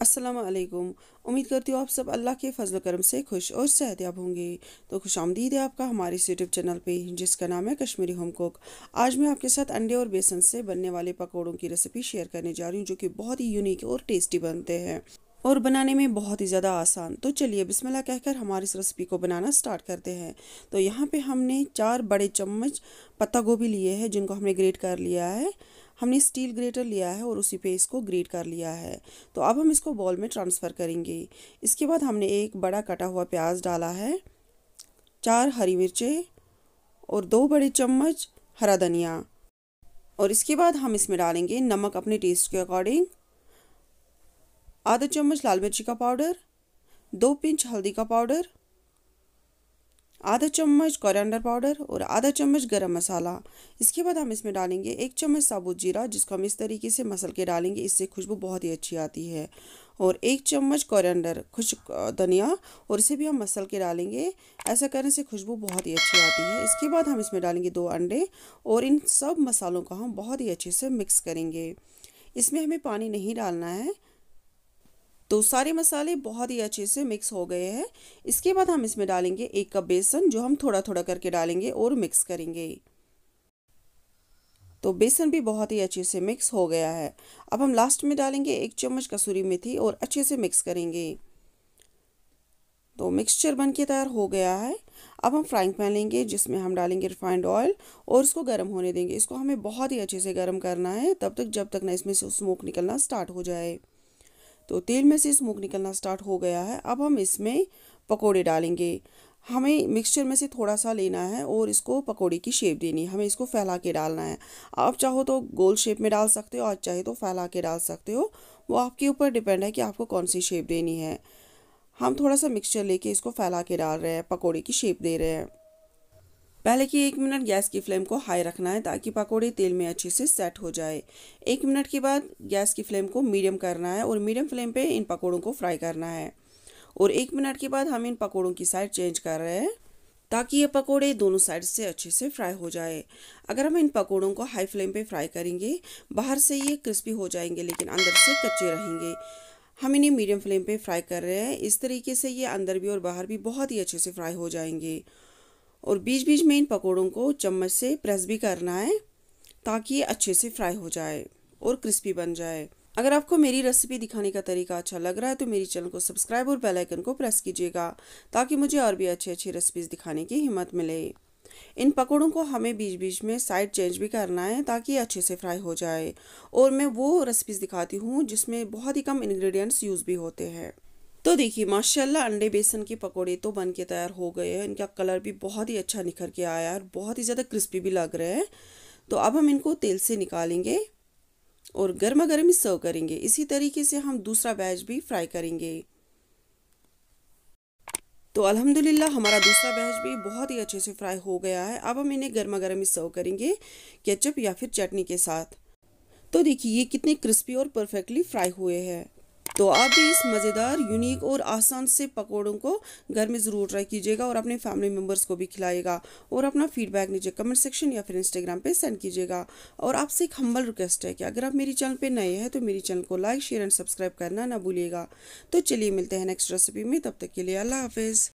असलकुम उम्मीद करती हूँ आप सब अल्लाह के फजल करम से खुश और सेहतियाब होंगे तो खुश आमदीद है आपका हमारे इस यूट्यूब चैनल पे जिसका नाम है कश्मीरी होम कुक आज मैं आपके साथ अंडे और बेसन से बनने वाले पकौड़ों की रेसिपी शेयर करने जा रही हूँ जो कि बहुत ही यूनिक और टेस्टी बनते हैं और बनाने में बहुत ही ज़्यादा आसान तो चलिए बिस्मिल्लाह कहकर हमारी इस रेसिपी को बनाना स्टार्ट करते हैं तो यहाँ पे हमने चार बड़े चम्मच पत्ता गोभी लिए हैं जिनको हमने ग्रेट कर लिया है हमने स्टील ग्रेटर लिया है और उसी पे इसको ग्रेट कर लिया है तो अब हम इसको बॉल में ट्रांसफ़र करेंगे इसके बाद हमने एक बड़ा कटा हुआ प्याज डाला है चार हरी मिर्चें और दो बड़े चम्मच हरा धनिया और इसके बाद हम इसमें डालेंगे नमक अपने टेस्ट के अकॉर्डिंग आधा चम्मच लाल मिर्ची का पाउडर दो पिंच हल्दी का पाउडर आधा चम्मच कोरिएंडर पाउडर और आधा चम्मच गरम मसाला इसके बाद हम इसमें डालेंगे एक चम्मच साबुत जीरा जिसको हम इस तरीके से मसल के डालेंगे इससे खुशबू बहुत ही अच्छी आती है और एक चम्मच कोरिएंडर खुश्क धनिया और इसे भी हम मसल के डालेंगे ऐसा करने से खुशबू बहुत ही अच्छी आती है इसके बाद हम इसमें डालेंगे दो अंडे और इन सब मसालों को हम बहुत ही अच्छे से मिक्स करेंगे इसमें हमें पानी नहीं डालना है तो सारे मसाले बहुत ही अच्छे से मिक्स हो गए हैं इसके बाद हम इसमें डालेंगे एक कप बेसन जो हम थोड़ा थोड़ा करके डालेंगे और मिक्स करेंगे तो बेसन भी बहुत ही अच्छे से मिक्स हो गया है अब हम लास्ट में डालेंगे एक चम्मच कसूरी मेथी और अच्छे से मिक्स करेंगे तो मिक्सचर बन के तैयार हो गया है अब हम फ्राइंग पैन लेंगे जिसमें हम डालेंगे रिफाइंड ऑयल और इसको गर्म होने देंगे इसको हमें बहुत ही अच्छे से गर्म करना है तब तक जब तक ना इसमें से स्मोक निकलना स्टार्ट हो जाए तो तेल में से स्मोक निकलना स्टार्ट हो गया है अब हम इसमें पकोड़े डालेंगे हमें मिक्सचर में से थोड़ा सा लेना है और इसको पकोड़े की शेप देनी है हमें इसको फैला के डालना है आप चाहो तो गोल शेप में डाल सकते हो और चाहे तो फैला के डाल सकते हो वो आपके ऊपर डिपेंड है कि आपको कौन सी शेप देनी है हम थोड़ा सा मिक्सचर लेके इसको फैला के डाल रहे हैं पकोड़े की शेप दे रहे हैं पहले कि एक मिनट गैस की फ्लेम को हाई रखना है ताकि पकौड़े तेल में अच्छे से सेट हो जाए एक मिनट के बाद गैस की फ्लेम को मीडियम करना है और मीडियम फ्लेम पे इन पकौड़ों को फ्राई करना है और एक मिनट के बाद हम इन पकौड़ों की साइड चेंज कर रहे हैं ताकि ये पकोड़े दोनों साइड से अच्छे से फ्राई हो जाए अगर हम इन पकोड़ों को हाई फ्लेम पे फ्राई करेंगे बाहर से ये क्रिस्पी हो जाएंगे लेकिन अंदर से कच्चे रहेंगे हम इन्हें मीडियम फ्लेम पे फ्राई कर रहे हैं इस तरीके से ये अंदर भी और बाहर भी बहुत ही अच्छे से फ्राई हो जाएंगे और बीच बीच में इन पकौड़ों को चम्मच से प्रेस भी करना है ताकि ये अच्छे से फ्राई हो जाए और क्रिस्पी बन जाए अगर आपको मेरी रेसिपी दिखाने का तरीका अच्छा लग रहा है तो मेरी चैनल को सब्सक्राइब और बेल आइकन को प्रेस कीजिएगा ताकि मुझे और भी अच्छी अच्छी रेसिपीज़ दिखाने की हिम्मत मिले इन पकौड़ों को हमें बीच बीच में साइड चेंज भी करना है ताकि ये अच्छे से फ्राई हो जाए और मैं वो रेसिपीज़ दिखाती हूँ जिसमें बहुत ही कम इन्ग्रीडियंट्स यूज़ भी होते हैं तो देखिए माशाल्लाह अंडे बेसन के पकोड़े तो बन के तैयार हो गए हैं इनका कलर भी बहुत ही अच्छा निखर के आया है और बहुत ही ज़्यादा क्रिस्पी भी लग रहे हैं तो अब हम इनको तेल से निकालेंगे और गर्मा गर्म ही सर्व करेंगे इसी तरीके से हम दूसरा बैच भी फ्राई करेंगे तो अल्हम्दुलिल्लाह हमारा दूसरा बैच भी बहुत ही अच्छे से फ्राई हो गया है अब हम इन्हें गर्मा गर्म ही सर्व करेंगे केचप या फिर चटनी के साथ तो देखिए ये कितने क्रिस्पी और परफेक्टली फ्राई हुए हैं तो आप भी इस मज़ेदार यूनिक और आसान से पकौड़ों को घर में ज़रूर ट्राई कीजिएगा और अपने फैमिली मेम्बर्स को भी खिलाइएगा और अपना फीडबैक नीचे कमेंट सेक्शन या फिर इंस्टाग्राम पर सेंड कीजिएगा और आपसे एक हम्बल रिक्वेस्ट है कि अगर आप मेरी चैनल पर नए हैं तो मेरी चैनल को लाइक शेयर एंड सब्सक्राइब करना ना भूलिएगा तो चलिए मिलते हैं नेक्स्ट रेसिपी में तब तक के लिए अल्लाह हाफिज़